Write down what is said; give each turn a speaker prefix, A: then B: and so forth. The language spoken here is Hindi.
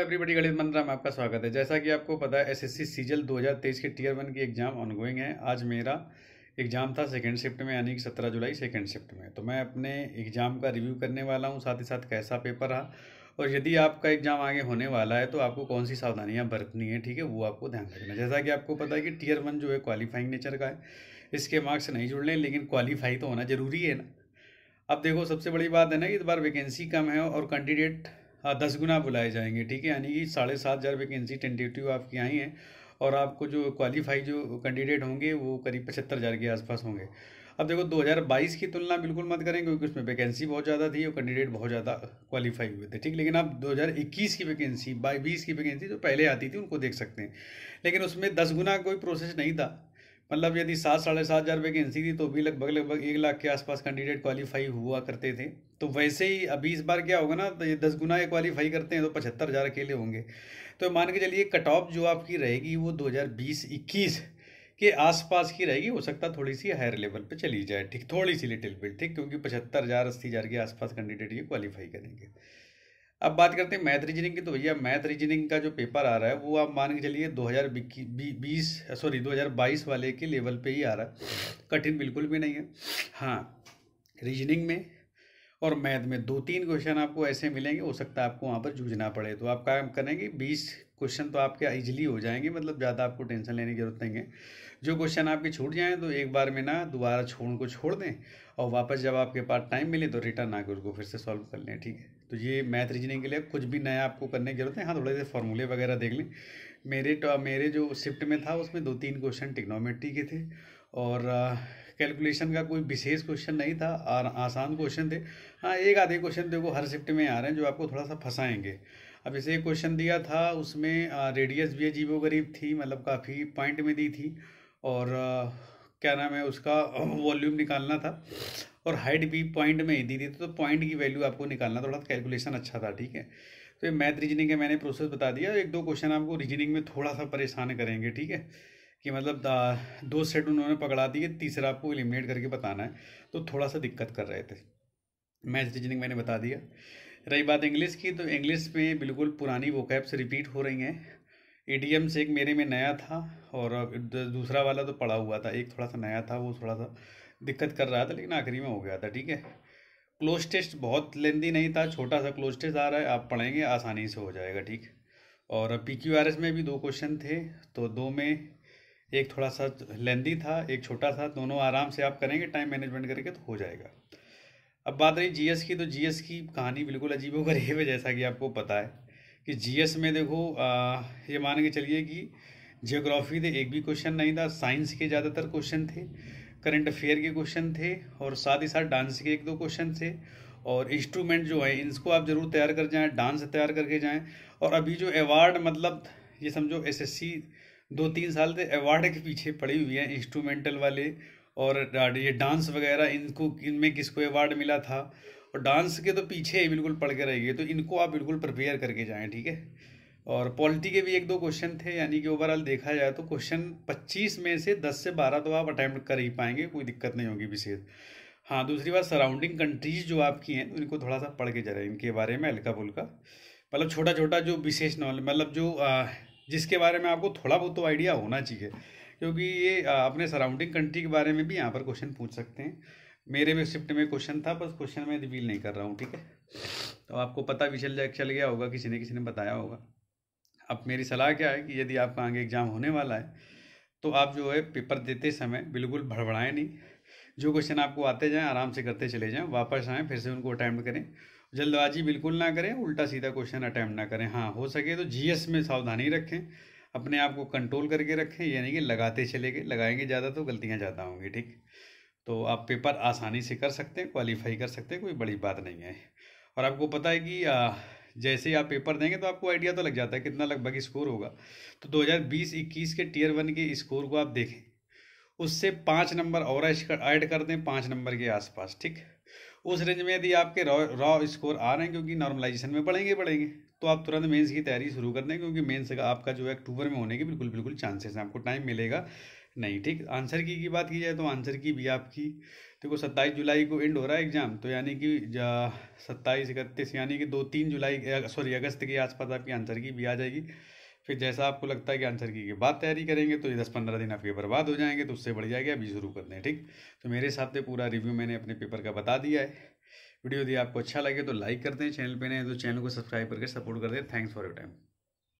A: एवरीबडी गणित मंत्रा में आपका स्वागत है जैसा कि आपको पता है एसएससी सीजल 2023 के टीयर वन की एग्जाम ऑनगोइंग है आज मेरा एग्जाम था सेकेंड शिफ्ट में यानी कि सत्रह जुलाई सेकेंड शिफ्ट में तो मैं अपने एग्जाम का रिव्यू करने वाला हूँ साथ ही साथ कैसा पेपर रहा और यदि आपका एग्जाम आगे होने वाला है तो आपको कौन सी सावधानियाँ बरतनी है ठीक है वो आपको ध्यान रखना जैसा कि आपको पता है कि टीयर वन जो है क्वालिफाइंग नेचर का है इसके मार्क्स नहीं जुड़ रहे लेकिन क्वालिफाई तो होना ज़रूरी है ना अब देखो सबसे बड़ी बात है ना कि इस बार वैकेंसी कम है और कैंडिडेट हाँ, दस गुना बुलाए जाएंगे ठीक है यानी कि साढ़े सात हज़ार वैकेंसी टेंटेटिव आपकी आई हैं और आपको जो क्वालिफाई जो कैंडिडेट होंगे वो करीब पचहत्तर हज़ार के आसपास होंगे अब देखो 2022 की तुलना बिल्कुल मत करें क्योंकि उसमें वैकेंसी बहुत ज़्यादा थी और कैंडिडेट बहुत ज़्यादा क्वालिफाई हुए थे ठीक लेकिन आप 2021 की वैकेंसी बाई बीस की वैकेंसी जो पहले आती थी उनको देख सकते हैं लेकिन उसमें दस गुना कोई प्रोसेस नहीं था मतलब यदि सात साढ़े सात हज़ार वैकेंसी थी तो भी लगभग लगभग एक लाख के आसपास कैंडिडेट क्वालिफाई हुआ करते थे तो वैसे ही अभी इस बार क्या होगा ना तो ये दस गुना ये क्वालिफाई करते हैं तो पचहत्तर हज़ार अकेले होंगे तो मान के चलिए कट ऑफ जो आपकी रहेगी वो दो हज़ार बीस इक्कीस के आसपास की रहेगी हो सकता थोड़ी सी हायर लेवल पे चली जाए ठीक थोड़ी सी लिटिल बिट ठीक क्योंकि पचहत्तर हज़ार अस्सी हज़ार के आसपास कैंडिडेट ये क्वालिफाई करेंगे अब बात करते हैं मैथ रीजनिंग की तो भैया मैथ रीजनिंग का जो पेपर आ रहा है वो आप मान के चलिए दो हज़ार बीस सॉरी दो हज़ार बाईस वाले के लेवल पे ही आ रहा है कठिन बिल्कुल भी नहीं है हाँ रीजनिंग में और मैथ में दो तीन क्वेश्चन आपको ऐसे मिलेंगे हो सकता है आपको वहाँ पर जूझना पड़े तो आप काम करेंगे बीस क्वेश्चन तो आपके इजिली हो जाएंगे मतलब ज़्यादा आपको टेंशन लेने की जरूरत नहीं है जो क्वेश्चन आपके छूट जाएँ तो एक बार में ना दोबारा छोड़ को छोड़ दें और वापस जब आपके पास टाइम मिले तो रिटर्न आके उसको फिर से सॉल्व कर लें ठीक है तो ये मैथ रीजनिंग के लिए कुछ भी नया आपको करने की जरूरत है हाँ थोड़े से फॉर्मूले वगैरह देख लें मेरे मेरे जो शिफ्ट में था उसमें दो तीन क्वेश्चन टिक्नोमेट्री के थे और कैलकुलेशन का कोई विशेष क्वेश्चन नहीं था और आसान क्वेश्चन थे हाँ एक आधे क्वेश्चन देखो हर शिफ्ट में आ रहे हैं जो आपको थोड़ा सा फंसाएंगे अब इसे एक क्वेश्चन दिया था उसमें रेडियस भी अजीबो गरीब थी मतलब काफ़ी पॉइंट में दी थी और क्या नाम है उसका वॉल्यूम निकालना था और हाइट भी पॉइंट में ही दी थी तो पॉइंट की वैल्यू आपको निकालना थोड़ा कैलकुलेशन अच्छा था ठीक है तो ये मैथ रीजनिंग का मैंने प्रोसेस बता दिया एक दो क्वेश्चन आपको रीजनिंग में थोड़ा सा परेशान करेंगे ठीक है कि मतलब दो सेट उन्होंने पकड़ा दिए तीसरा आपको एलिमिनेट करके बताना है तो थोड़ा सा दिक्कत कर रहे थे मैच रीजनिंग मैंने बता दिया रही बात इंग्लिश की तो इंग्लिश में बिल्कुल पुरानी वो कैप्स रिपीट हो रही हैं से एक मेरे में नया था और दूसरा वाला तो पड़ा हुआ था एक थोड़ा सा नया था वो थोड़ा सा दिक्कत कर रहा था लेकिन आखिरी में हो गया था ठीक है क्लोज टेस्ट बहुत लेंदी नहीं था छोटा सा क्लोज टेस्ट आ रहा है आप पढ़ेंगे आसानी से हो जाएगा ठीक और पी क्यू आर एस में भी दो क्वेश्चन थे तो दो में एक थोड़ा सा लेंदी था एक छोटा था दोनों आराम से आप करेंगे टाइम मैनेजमेंट करके तो हो जाएगा अब बात रही जीएस की तो जीएस की कहानी बिल्कुल अजीब हो गई है जैसा कि आपको पता है कि जीएस में देखो आ, ये मान के चलिए कि जियोग्राफी थे एक भी क्वेश्चन नहीं था साइंस के ज़्यादातर क्वेश्चन थे करंट अफेयर के क्वेश्चन थे और साथ ही साथ डांस के एक दो क्वेश्चन थे और इंस्ट्रूमेंट जो है इनको आप ज़रूर तैयार कर जाएँ डांस तैयार करके जाएँ और अभी जो अवार्ड मतलब ये समझो एस दो तीन साल से अवार्ड के पीछे पड़ी हुई है इंस्ट्रूमेंटल वाले और ये डांस वगैरह इनको इनमें किसको अवार्ड मिला था और डांस के तो पीछे ही बिल्कुल पढ़ के रह गए तो इनको आप बिल्कुल प्रिपेयर करके जाएँ ठीक है और पॉलिटी के भी एक दो क्वेश्चन थे यानी कि ओवरऑल देखा जाए तो क्वेश्चन 25 में से 10 से 12 तो आप अटैम्प्ट कर ही पाएंगे कोई दिक्कत नहीं होगी विशेष हाँ दूसरी बात सराउंडिंग कंट्रीज जो आपकी हैं तो इनको थोड़ा सा पढ़ के जा रहे हैं इनके बारे में हल्का फुल्का मतलब छोटा छोटा जो विशेष नॉलेज मतलब जो जिसके बारे में आपको थोड़ा बहुत तो आइडिया होना चाहिए क्योंकि ये अपने सराउंडिंग कंट्री के बारे में भी यहाँ पर क्वेश्चन पूछ सकते हैं मेरे भी शिफ्ट में क्वेश्चन था बस क्वेश्चन मैं रिवील नहीं कर रहा हूँ ठीक है तो आपको पता भी चल जाए चल गया होगा किसी ने किसी ने बताया होगा अब मेरी सलाह क्या है कि यदि आपका आगे एग्ज़ाम होने वाला है तो आप जो है पेपर देते समय बिल्कुल भड़बड़ाएं नहीं जो क्वेश्चन आपको आते जाएं आराम से करते चले जाएं वापस आएं फिर से उनको अटैम्प्ट करें जल्दबाजी बिल्कुल ना करें उल्टा सीधा क्वेश्चन अटैम्प्ट ना करें हाँ हो सके तो जीएस में सावधानी रखें अपने आप को कंट्रोल करके रखें यानी कि लगाते चले गए लगाएंगे ज़्यादा तो गलतियाँ ज़्यादा होंगी ठीक तो आप पेपर आसानी से कर सकते हैं क्वालिफाई कर सकते हैं कोई बड़ी बात नहीं है और आपको पता है कि आ, जैसे ही आप पेपर देंगे तो आपको आइडिया तो लग जाता है कितना लगभग स्कोर होगा तो 2020-21 के टीयर वन के स्कोर को आप देखें उससे पाँच नंबर और ऐड कर दें पाँच नंबर के आसपास ठीक उस रेंज में यदि आपके रॉ रॉ स्कोर आ रहे हैं क्योंकि नॉर्मलाइजेशन में बढ़ेंगे बढ़ेंगे तो आप तुरंत मेंस की तैयारी शुरू कर दें क्योंकि मेंस का आपका जो है अक्टूबर में होने के बिल्कुल बिल्कुल चांसेस हैं आपको टाइम मिलेगा नहीं ठीक आंसर की की बात की जाए तो आंसर की भी आपकी देखो सत्ताईस जुलाई को एंड हो रहा है एग्ज़ाम तो यानी कि सत्ताईस इकतीस यानी कि दो तीन जुलाई सॉरी अगस्त के आसपास आपकी आंसर की भी आ जाएगी फिर जैसा आपको लगता है कि आंसर की के बाद तैयारी करेंगे तो ये दस पंद्रह दिन आपके बर्बाद हो जाएंगे तो उससे बढ़ जाएगा अभी शुरू कर दें ठीक तो मेरे हिसाब से पूरा रिव्यू मैंने अपने पेपर का बता दिया है वीडियो यदि आपको अच्छा लगे तो लाइक कर दें चैनल पर नए तो चैनल को सब्सक्राइब करके सपोर्ट कर दें थैंक्स फॉर योर टाइम